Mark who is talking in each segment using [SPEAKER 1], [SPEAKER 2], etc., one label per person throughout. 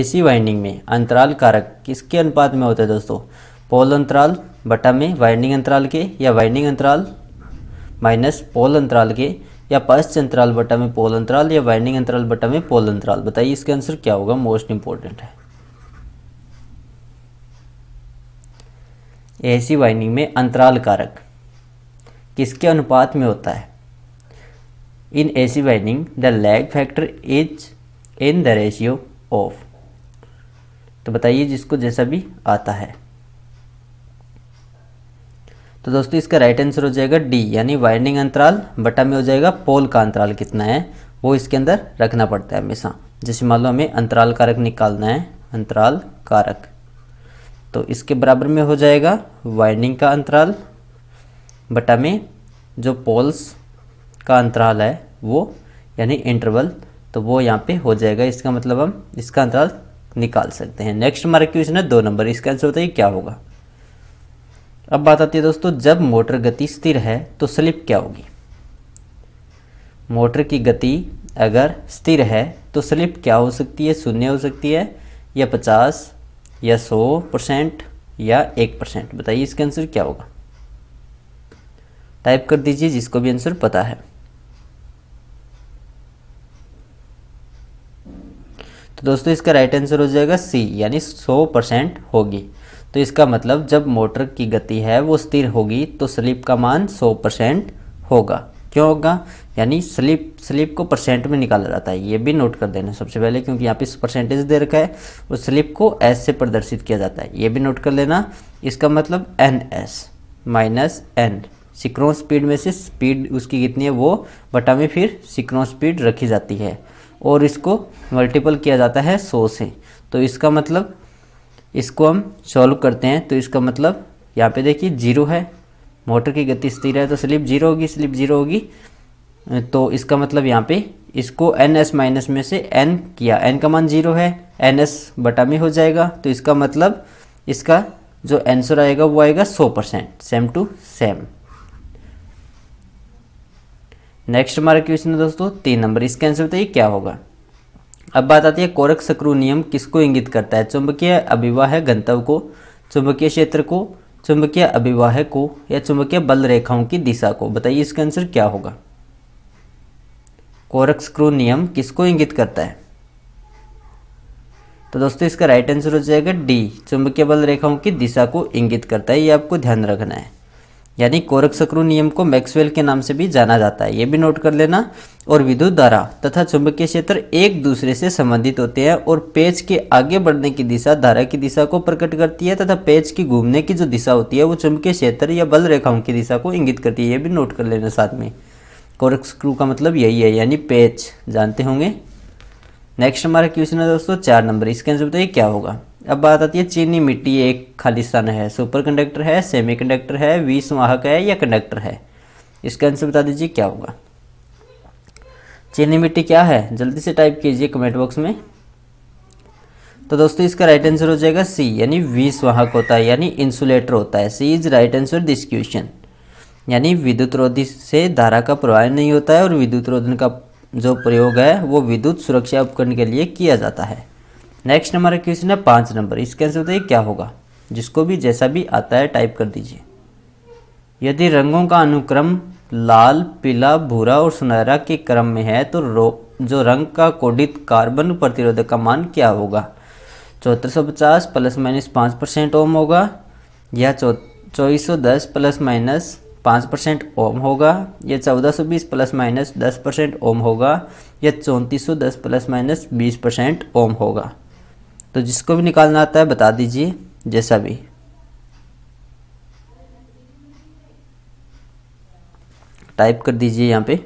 [SPEAKER 1] AC winding में अंतराल कारक किसके अनुपात में होता है दोस्तों पोल अंतराल बटा में वाइंडिंग अंतराल के या वाइंडिंग अंतराल माइनस पोल अंतराल के या पश्च अंतराल बटा में पोल अंतराल या वाइंडिंग अंतराल बटा में पोल अंतराल बताइए इसका आंसर क्या होगा मोस्ट इंपॉर्टेंट है एसी वाइंडिंग में अंतराल कारक किसके अनुपात में होता है in AC winding the lag factor is in the ratio of तो बताइए जिसको जैसा भी आता है तो दोस्तों इसका राइट आंसर हो जाएगा डी यानी वाइंडिंग अंतराल बटा में हो जाएगा पोल का अंतराल कितना है वो इसके अंदर रखना पड़ता है हमेशा जैसे मान लो हमें अंतराल कारक निकालना है अंतराल कारक तो इसके बराबर में हो जाएगा वाइंडिंग का अंतराल बटा में जो पोल्स का अंतराल है वो यानी इंटरवल तो वो यहाँ पे हो जाएगा इसका मतलब हम इसका अंतराल निकाल सकते हैं नेक्स्ट हमारा क्वेश्चन है दो नंबर इसका आंसर बताइए क्या होगा अब बात आती है दोस्तों जब मोटर गति स्थिर है तो स्लिप क्या होगी मोटर की गति अगर स्थिर है तो स्लिप क्या हो सकती है शून्य हो सकती है या पचास या सौ परसेंट या एक परसेंट बताइए इसका आंसर क्या होगा टाइप कर दीजिए जिसको भी आंसर पता है तो दोस्तों इसका राइट आंसर हो जाएगा सी यानी सौ परसेंट होगी तो इसका मतलब जब मोटर की गति है वो स्थिर होगी तो स्लिप का मान सौ परसेंट होगा क्यों होगा यानी स्लिप स्लिप को परसेंट में निकाला जाता है ये भी नोट कर देना सबसे पहले क्योंकि यहाँ पे परसेंटेज दे रखा है और स्लिप को एस से प्रदर्शित किया जाता है ये भी नोट कर लेना इसका मतलब N S minus N synchronous speed में से स्पीड उसकी कितनी है वो बटा में फिर सिक्रोन स्पीड रखी जाती है और इसको मल्टीपल किया जाता है सौ से तो इसका मतलब इसको हम सॉल्व करते हैं तो इसका मतलब यहाँ पे देखिए जीरो है मोटर की गति स्थिर है तो स्लिप जीरो होगी स्लिप जीरो होगी तो इसका मतलब यहाँ पे इसको एन एस माइनस में से एन किया एन का मान जीरो है एन एस बटा में हो जाएगा तो इसका मतलब इसका जो आंसर आएगा वो आएगा सौ percent same to same next हमारा क्वेश्चन है दोस्तों तीन नंबर इसके आंसर बताइए क्या होगा अब बात आती है कोरक सक्रू नियम किसको इंगित करता है चुंबकीय अभिवाह गंतव को चुंबकीय क्षेत्र को चुंबकीय अभिवाह को या चुंबकीय बल रेखाओं की दिशा को बताइए इसका आंसर क्या होगा कोरक स्क्रू नियम किसको इंगित करता है तो दोस्तों इसका राइट आंसर हो जाएगा डी चुंबकीय बल रेखाओं की दिशा को इंगित करता है ये आपको ध्यान रखना है यानी कोरक नियम को मैक्सवेल के नाम से भी जाना जाता है ये भी नोट कर लेना और विद्युत धारा तथा चुंबकीय क्षेत्र एक दूसरे से संबंधित होते हैं और पेज के आगे बढ़ने की दिशा धारा की दिशा को प्रकट करती है तथा पेज की घूमने की जो दिशा होती है वो चुंबकीय क्षेत्र या बल रेखाओं की दिशा को इंगित करती है ये भी नोट कर लेना साथ में कोरक का मतलब यही है यानी पेच जानते होंगे नेक्स्ट हमारा क्वेश्चन है दोस्तों चार नंबर इसके आंसर बताइए क्या होगा अब बात आती है चीनी मिट्टी एक खालिस्तान है सुपर कंडक्टर है सेमी कंडक्टर है विषवाहक है या कंडक्टर है इसका आंसर बता दीजिए क्या होगा चीनी मिट्टी क्या है जल्दी से टाइप कीजिए कमेंट बॉक्स में तो दोस्तों इसका राइट आंसर हो जाएगा सी यानी विषवाहक होता है यानी इंसुलेटर होता है C is right answer this question यानी विद्युत रोधी से धारा का प्रवाह नहीं होता है और विद्युत रोधन का जो प्रयोग है वो विद्युत सुरक्षा उपकरण के लिए किया जाता है नेक्स्ट हमारा क्वेश्चन है पाँच नंबर इसके आंसर बताइए क्या होगा जिसको भी जैसा भी आता है टाइप कर दीजिए यदि रंगों का अनुक्रम लाल पीला भूरा और सुनहरा के क्रम में है तो रो जो रंग का कोडित कार्बन प्रतिरोधक का मान क्या होगा चौहत्तर सौ पचास प्लस माइनस पाँच परसेंट ओम होगा या चौ चौबीस सौ दस प्लस माइनस पाँच परसेंट ओम होगा या चौदह सौ बीस प्लस माइनस दस परसेंट ओम होगा या चौंतीस सौ दस प्लस माइनस बीस परसेंट ओम होगा तो जिसको भी निकालना आता है बता दीजिए जैसा भी टाइप कर दीजिए यहाँ पे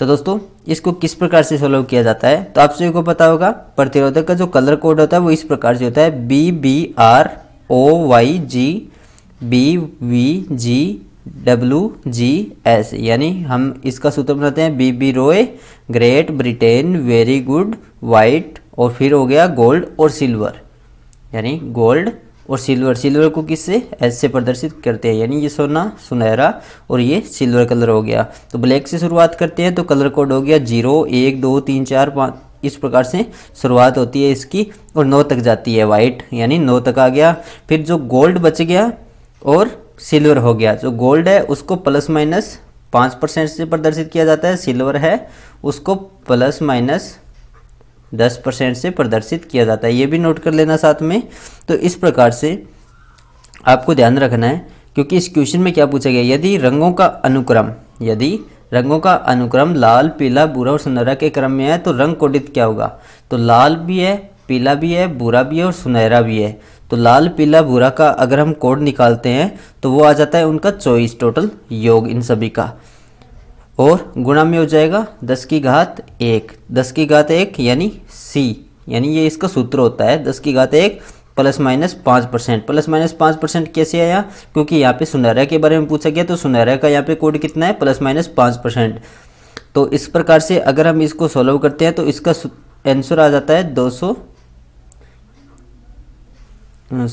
[SPEAKER 1] तो दोस्तों इसको किस प्रकार से सॉल्व किया जाता है तो आप सभी को पता होगा प्रतिरोधक का जो कलर कोड होता है वो इस प्रकार से होता है B B R O Y G B V G W G S यानी हम इसका सूत्र बनाते हैं B B Roy Great Britain very good white और फिर हो गया गोल्ड और सिल्वर यानी गोल्ड और सिल्वर सिल्वर को किससे एस से प्रदर्शित करते हैं यानी ये सोना सुनहरा और ये सिल्वर कलर हो गया तो ब्लैक से शुरुआत करते हैं तो कलर कोड हो गया जीरो एक दो तीन चार पाँच इस प्रकार से शुरुआत होती है इसकी और नौ तक जाती है वाइट यानी नौ तक आ गया फिर जो गोल्ड बच गया और सिल्वर हो गया जो गोल्ड है उसको प्लस माइनस पाँच परसेंट से प्रदर्शित किया जाता है सिल्वर है उसको प्लस माइनस दस परसेंट से प्रदर्शित किया जाता है ये भी नोट कर लेना साथ में तो इस प्रकार से आपको ध्यान रखना है क्योंकि इस क्वेश्चन में क्या पूछा गया यदि रंगों का अनुक्रम यदि रंगों का अनुक्रम लाल पीला भूरा और सुनहरा के क्रम में है तो रंग कोडित क्या होगा तो लाल भी है पीला भी है भूरा भी है और सुनहरा भी है तो लाल पीला भूरा का अगर हम कोड निकालते हैं तो वो आ जाता है उनका चौबीस टोटल योग इन सभी का और गुणा में हो जाएगा दस की घात एक दस की घात एक यानी सी यानी ये इसका सूत्र होता है दस की घात एक प्लस माइनस पाँच परसेंट प्लस माइनस पाँच परसेंट कैसे आया क्योंकि यहाँ पे सुनहरा के बारे में पूछा गया तो सुनहरा का यहाँ पे कोड कितना है प्लस माइनस पाँच परसेंट तो इस प्रकार से अगर हम इसको सॉल्व करते हैं तो इसका आंसर आ जाता है दो सौ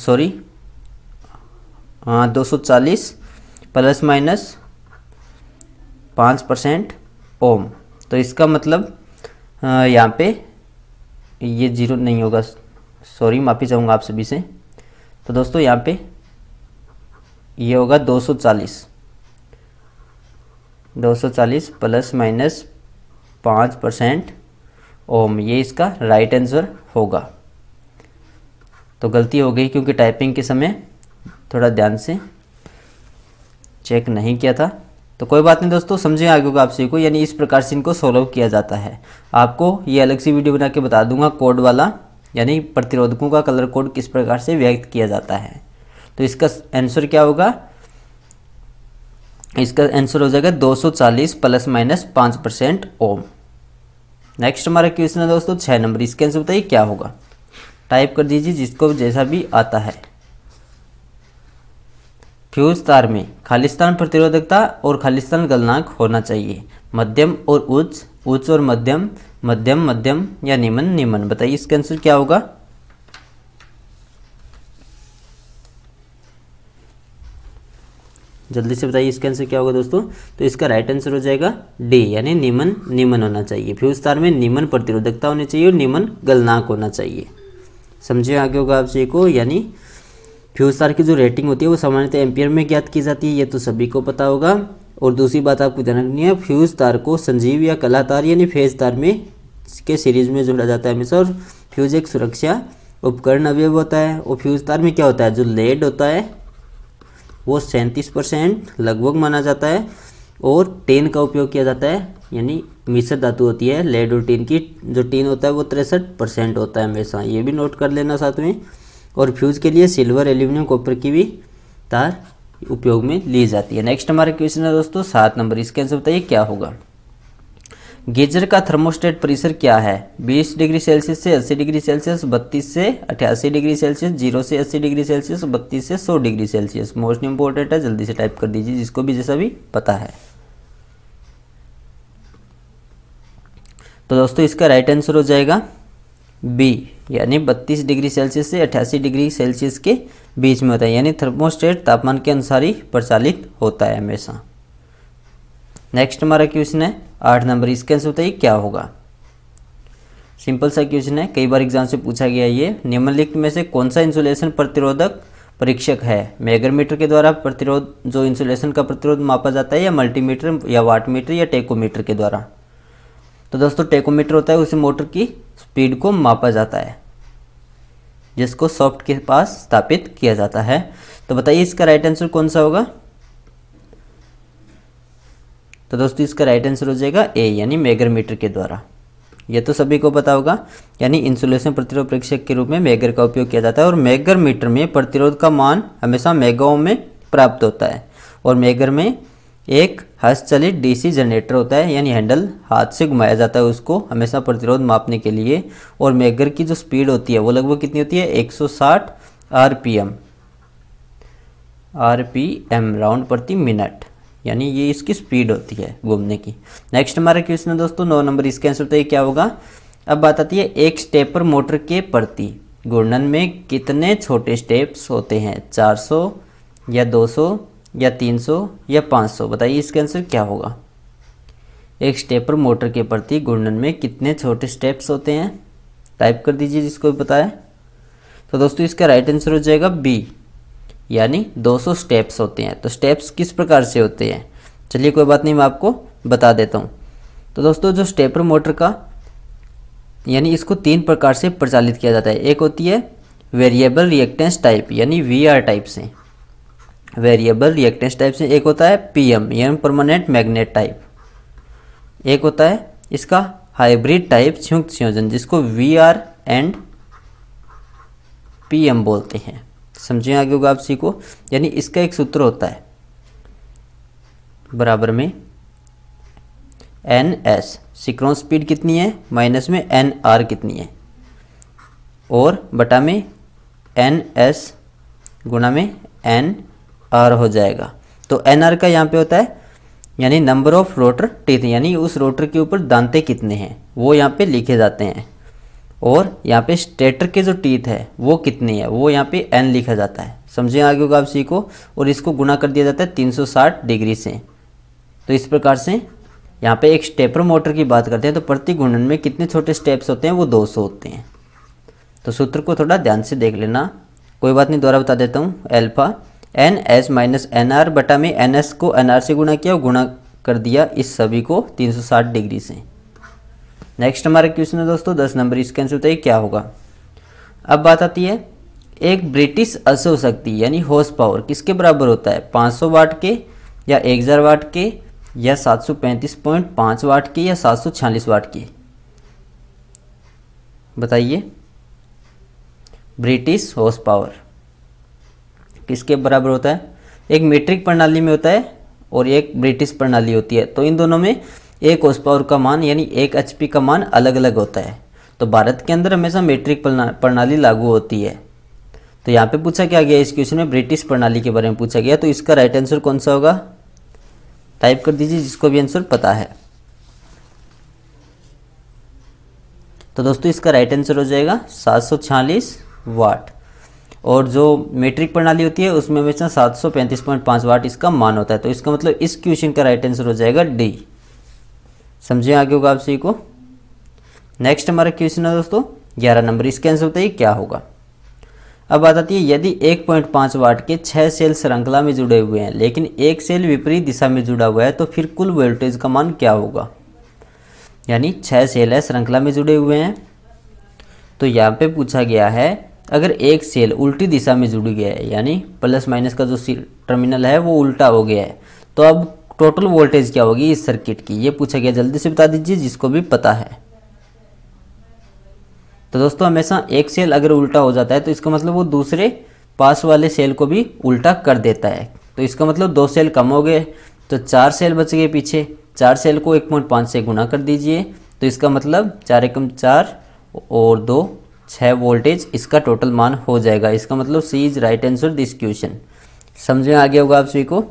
[SPEAKER 1] सॉरी हाँ दो सौ चालीस प्लस माइनस पाँच परसेंट ओम तो इसका मतलब यहाँ पे ये जीरो नहीं होगा सॉरी माफ़ी चाहूँगा आप सभी से तो दोस्तों यहाँ पे ये होगा 240 240 प्लस माइनस पाँच परसेंट ओम ये इसका राइट आंसर होगा तो गलती हो गई क्योंकि टाइपिंग के समय थोड़ा ध्यान से चेक नहीं किया था तो कोई बात नहीं दोस्तों समझें आगे होगा आप सभी को यानी इस प्रकार से इनको सोल्व किया जाता है आपको ये अलग से वीडियो बना के बता दूंगा कोड वाला यानी प्रतिरोधकों का कलर कोड किस प्रकार से व्यक्त किया जाता है तो इसका आंसर क्या होगा इसका आंसर हो जाएगा 240 प्लस माइनस पांच परसेंट ओम नेक्स्ट हमारा क्वेश्चन है दोस्तों छः नंबर इसके आंसर बताइए क्या होगा टाइप कर दीजिए जिसको जैसा भी आता है फ्यूज तार में खालिस्तान प्रतिरोधकता और खालिस्तान गलनांक होना चाहिए मध्यम और उच्च उच्च और मध्यम मध्यम मध्यम या निमन निमन बताइए इसका आंसर क्या होगा जल्दी से बताइए इसका आंसर क्या होगा दोस्तों तो इसका राइट आंसर हो जाएगा डी यानी निमन निमन होना चाहिए फ्यूज तार में निमन प्रतिरोधकता होनी चाहिए और निमन गलनाक होना चाहिए समझे आगे होगा आप सी को यानी फ्यूल स्टार की जो रेटिंग होती है वो सामान्यतः एम्पियर में ज्ञात की जाती है ये तो सभी को पता होगा और दूसरी बात आपको ध्यान रखनी है फ्यूज तार को संजीव या कला तार यानी फेज तार में के सीरीज में जोड़ा जाता है हमेशा और फ्यूज एक सुरक्षा उपकरण अवयव होता है और फ्यूज तार में क्या होता है जो लेड होता है वो सैंतीस परसेंट लगभग माना जाता है और टेन का उपयोग किया जाता है यानी मिश्र धातु होती है लेड और टीन की जो टीन होता है वो तिरसठ परसेंट होता है हमेशा ये भी नोट कर लेना साथ में और फ्यूज़ के लिए सिल्वर एल्यूमिनियम कॉपर की भी तार उपयोग में ली जाती है नेक्स्ट हमारा क्वेश्चन है दोस्तों सात नंबर इसके आंसर बताइए क्या होगा गीजर का थर्मोस्टेट प्रेशर क्या है 20 डिग्री सेल्सियस से 80 डिग्री सेल्सियस 32 से 88 डिग्री सेल्सियस 0 से 80 डिग्री सेल्सियस 32 से 100 डिग्री सेल्सियस मोस्ट इंपॉर्टेंट है जल्दी से टाइप कर दीजिए जिसको भी जैसा भी पता है तो दोस्तों इसका राइट आंसर हो जाएगा बी यानी 32 डिग्री सेल्सियस से 88 डिग्री सेल्सियस के बीच में होता है यानी थर्मोस्टेट तापमान के अनुसार ही प्रचालित होता है हमेशा नेक्स्ट हमारा क्वेश्चन है आठ नंबर इसके आंसर बताइए क्या होगा सिंपल सा क्वेश्चन है कई बार एग्जाम से पूछा गया ये निम्नलिखित में से कौन सा इंसुलेशन प्रतिरोधक परीक्षक है मेगरमीटर के द्वारा प्रतिरोध जो इंसुलेशन का प्रतिरोध मापा जाता है या मल्टीमीटर या वाटमीटर या टेकोमीटर के द्वारा तो दोस्तों टेकोमीटर होता है उसे मोटर की स्पीड को मापा जाता है जिसको सॉफ्ट के पास स्थापित किया जाता है तो बताइए इसका राइट आंसर कौन सा होगा तो दोस्तों इसका राइट आंसर हो जाएगा ए यानी मेगर मीटर के द्वारा यह तो सभी को पता होगा यानी इंसुलेशन प्रतिरोध परीक्षक के रूप में मेगर का उपयोग किया जाता है और मेगर मीटर में प्रतिरोध का मान हमेशा मेगाओं में प्राप्त होता है और मेगर में एक हस्तचलित डीसी जनरेटर होता है यानी हैंडल हाथ से घुमाया जाता है उसको हमेशा प्रतिरोध मापने के लिए और मेगर की जो स्पीड होती है वो लगभग कितनी होती है 160 आरपीएम आरपीएम राउंड प्रति मिनट यानी ये इसकी स्पीड होती है घूमने की नेक्स्ट हमारा क्वेश्चन है दोस्तों नौ नंबर इसके आंसर बताइए क्या होगा अब बात आती है एक स्टेपर मोटर के प्रति घूर्णन में कितने छोटे स्टेप्स होते हैं चार या 200 या 300 या 500 बताइए इसका आंसर क्या होगा एक स्टेपर मोटर के प्रति घूर्णन में कितने छोटे स्टेप्स होते हैं टाइप कर दीजिए जिसको भी बताया तो दोस्तों इसका राइट आंसर हो जाएगा बी यानी 200 स्टेप्स होते हैं तो स्टेप्स किस प्रकार से होते हैं चलिए कोई बात नहीं मैं आपको बता देता हूँ तो दोस्तों जो स्टेपर मोटर का यानी इसको तीन प्रकार से प्रचालित किया जाता है एक होती है वेरिएबल रिएक्टेंस टाइप यानी वी टाइप से वेरिएबल रिएक्टेंस टाइप से एक होता है PM M permanent magnet type एक होता है इसका हाइब्रिड टाइप संयुक्त संयोजन जिसको वी आर एंड पीएम बोलते हैं समझे आगे होगा आप सी को यानी इसका एक सूत्र होता है बराबर में एन एस सिक्रोन स्पीड कितनी है माइनस में एन आर कितनी है और बटा में एन एस गुणा में एन आर हो जाएगा तो एन आर का यहाँ पे होता है यानी नंबर ऑफ रोटर टीथ यानी उस रोटर के ऊपर दांते कितने हैं वो यहाँ पे लिखे जाते हैं और यहाँ पे स्टेटर के जो टीथ है वो कितनी है वो यहाँ पे एन लिखा जाता है समझे आगे होगा आप सी को और इसको गुना कर दिया जाता है 360 डिग्री से तो इस प्रकार से यहाँ पे एक स्टेपर मोटर की बात करते हैं तो प्रति घूर्णन में कितने छोटे स्टेप्स होते हैं वो सौ होते हैं तो सूत्र को थोड़ा ध्यान से देख लेना कोई बात नहीं दोबारा बता देता हूँ alpha N S minus N R बटा में एन एस को एन आर से गुणा किया और गुणा कर दिया इस सभी को 360 डिग्री से नेक्स्ट हमारा क्वेश्चन है दोस्तों दस नंबर इसके आंसर बताइए क्या होगा अब बात आती है एक ब्रिटिश असो शक्ति यानी हॉर्स पावर किसके बराबर होता है 500 वाट के या 1000 वाट के या 735.5 वाट के या छियालीस वाट के बताइए ब्रिटिश हॉर्स पावर किसके बराबर होता है एक मेट्रिक प्रणाली में होता है और एक ब्रिटिश प्रणाली होती है तो इन दोनों में एक ओस पावर का मान यानी एक एच का मान अलग अलग होता है तो भारत के अंदर हमेशा मेट्रिक प्रणाली लागू होती है तो यहाँ पे पूछा क्या गया इस क्वेश्चन में ब्रिटिश प्रणाली के बारे में पूछा गया तो इसका राइट आंसर कौन सा होगा टाइप कर दीजिए जिसको भी आंसर पता है तो दोस्तों इसका राइट आंसर हो जाएगा सात वाट और जो मेट्रिक प्रणाली होती है उसमें हमेशा 735.5 वाट इसका मान होता है तो इसका मतलब इस क्वेश्चन का राइट आंसर हो जाएगा डी समझे आगे होगा आप सभी को नेक्स्ट हमारा क्वेश्चन है दोस्तों ग्यारह नंबर इसका आंसर होता है क्या होगा अब बात आती है यदि 1.5 वाट के छः सेल श्रृंखला में जुड़े हुए हैं लेकिन एक सेल विपरीत दिशा में जुड़ा हुआ है तो फिर कुल वोल्टेज का मान क्या होगा यानी छः सेल है श्रृंखला में जुड़े हुए हैं तो यहाँ पे पूछा गया है अगर एक सेल उल्टी दिशा में जुड़ गया है यानी प्लस माइनस का जो टर्मिनल है वो उल्टा हो गया है तो अब टोटल वोल्टेज क्या होगी इस सर्किट की ये पूछा गया जल्दी से बता दीजिए जिसको भी पता है तो दोस्तों हमेशा एक सेल अगर उल्टा हो जाता है तो इसका मतलब वो दूसरे पास वाले सेल को भी उल्टा कर देता है तो इसका मतलब दो सेल कम हो गए तो चार सेल बच गए पीछे चार सेल को एक पॉइंट पाँच से गुना कर दीजिए तो इसका मतलब चार एकम चार और दो छः वोल्टेज इसका टोटल मान हो जाएगा इसका मतलब C is right answer this question समझ में आ गया होगा आप सभी को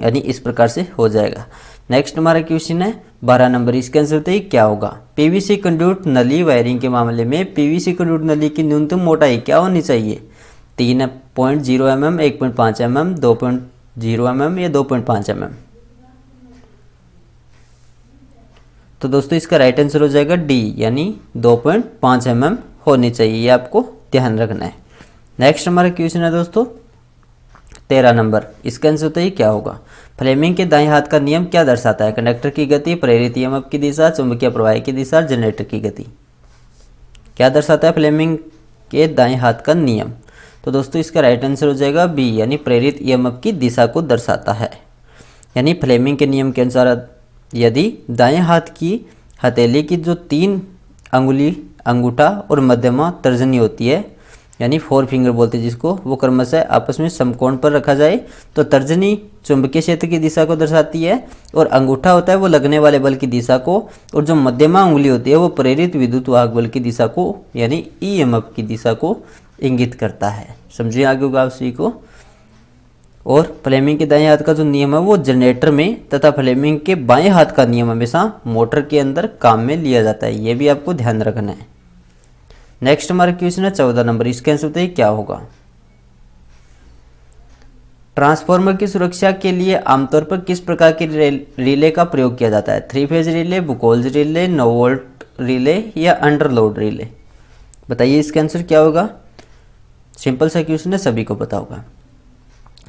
[SPEAKER 1] यानी इस प्रकार से हो जाएगा नेक्स्ट हमारा क्वेश्चन है बारह नंबर इसके आंसर बताइए क्या होगा पीवीसी कंड्यूट नली वायरिंग के मामले में पीवीसी कंड्यूट नली की न्यूनतम मोटाई क्या होनी चाहिए तीन पॉइंट जीरो एम एम एक पॉइंट पाँच एम mm, एम दो पॉइंट जीरो एम एम या दो पॉइंट पाँच एम mm? एम तो दोस्तों इसका राइट आंसर हो जाएगा डी यानी दो पॉइंट पाँच एम mm। एम होनी चाहिए ये आपको ध्यान रखना है नेक्स्ट हमारा क्वेश्चन है दोस्तों तेरह नंबर इसका आंसर तो ये क्या होगा फ्लेमिंग के दाएं हाथ का नियम क्या दर्शाता है कंडक्टर की गति प्रेरित ईएमएफ की दिशा चुंबकीय प्रवाह की दिशा जनरेटर की गति क्या दर्शाता है फ्लेमिंग के दाएं हाथ का नियम तो दोस्तों इसका राइट आंसर हो जाएगा बी यानी प्रेरित ईएमएफ की दिशा को दर्शाता है यानी फ्लेमिंग के नियम के अनुसार यदि दाएं हाथ की हथेली की जो तीन अंगुली अंगूठा और मध्यमा तर्जनी होती है यानी फोर फिंगर बोलते हैं जिसको वो क्रमशः आपस में समकोण पर रखा जाए तो तर्जनी चुंबकीय क्षेत्र की दिशा को दर्शाती है और अंगूठा होता है वो लगने वाले बल की दिशा को और जो मध्यमा उंगली होती है वो प्रेरित विद्युत वाहक बल की दिशा को यानी ई e की दिशा को इंगित करता है समझिए आगे होगा आप सभी को और फ्लेमिंग के दाएं हाथ का जो नियम है वो जनरेटर में तथा फ्लेमिंग के बाएं हाथ का नियम हमेशा मोटर के अंदर काम में लिया जाता है ये भी आपको ध्यान रखना है नेक्स्ट हमारा क्वेश्चन है चौदह नंबर इसके आंसर बताइए क्या होगा ट्रांसफार्मर की सुरक्षा के लिए आमतौर पर किस प्रकार के रिले का प्रयोग किया जाता है three phase relay Buchholz relay no volt relay या अंडरलोड रिले बताइए इसका आंसर क्या होगा सिंपल सा क्वेश्चन है सभी को पता होगा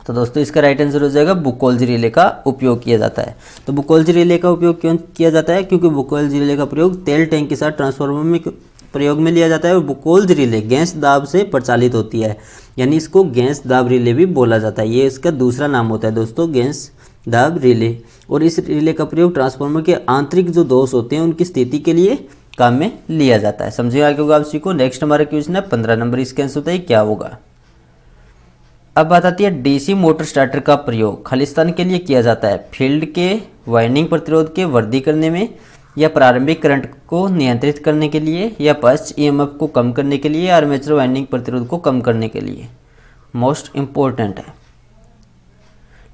[SPEAKER 1] तो दोस्तों इसका राइट आंसर हो जाएगा बुकोल्स रिले का उपयोग किया जाता है तो बुकोल्स रिले का उपयोग क्यों किया जाता है क्योंकि बुकोल्स रिले का प्रयोग तेल टैंक के साथ ट्रांसफार्मर में प्रयोग में लिया जाता है और बुकोल्ज रिले गैस दाब से प्रचालित होती है यानी इसको गैस दाब रिले भी बोला जाता है ये इसका दूसरा नाम होता है दोस्तों गैस दाब रिले और इस रिले का प्रयोग ट्रांसफार्मर के आंतरिक जो दोष होते हैं उनकी स्थिति के लिए काम में लिया जाता है समझिए आगे होगा आप सीखो नेक्स्ट हमारा क्वेश्चन है पंद्रह नंबर इसके आंसर होता है क्या होगा अब बात आती है डीसी मोटर स्टार्टर का प्रयोग खालिस्तान के लिए किया जाता है फील्ड के वाइंडिंग प्रतिरोध के वृद्धि करने में या प्रारंभिक करंट को नियंत्रित करने के लिए या पश्च ईएमएफ e को कम करने के लिए आर्मेचर वाइंडिंग प्रतिरोध को कम करने के लिए मोस्ट इम्पोर्टेंट है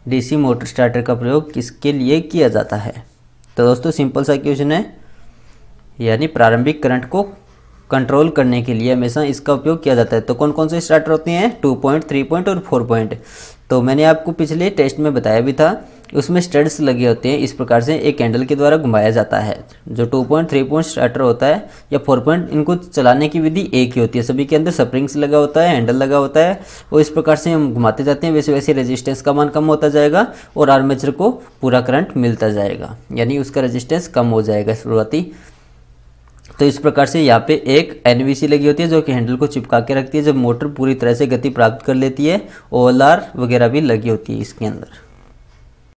[SPEAKER 1] डीसी मोटर स्टार्टर का प्रयोग किसके लिए किया जाता है तो दोस्तों सिंपल सा क्वेश्चन है यानी प्रारंभिक करंट को कंट्रोल करने के लिए हमेशा इसका उपयोग किया जाता है तो कौन कौन से स्टार्टर होते हैं टू पॉइंट थ्री पॉइंट और फोर पॉइंट तो मैंने आपको पिछले टेस्ट में बताया भी था उसमें स्टड्स लगे होते हैं इस प्रकार से एक कैंडल के द्वारा घुमाया जाता है जो two point three point starter होता है या फोर पॉइंट इनको चलाने की विधि एक ही होती है सभी के अंदर स्प्रिंग्स लगा होता है हैंडल लगा होता है और इस प्रकार से हम घुमाते जाते हैं वैसे वैसे रेजिस्टेंस का मान कम होता जाएगा और आर्मेचर को पूरा करंट मिलता जाएगा यानी उसका रजिस्टेंस कम हो जाएगा शुरुआती तो इस प्रकार से यहाँ पे एक एन लगी होती है जो कि हैंडल को चिपका के रखती है जब मोटर पूरी तरह से गति प्राप्त कर लेती है ओ वगैरह भी लगी होती है इसके अंदर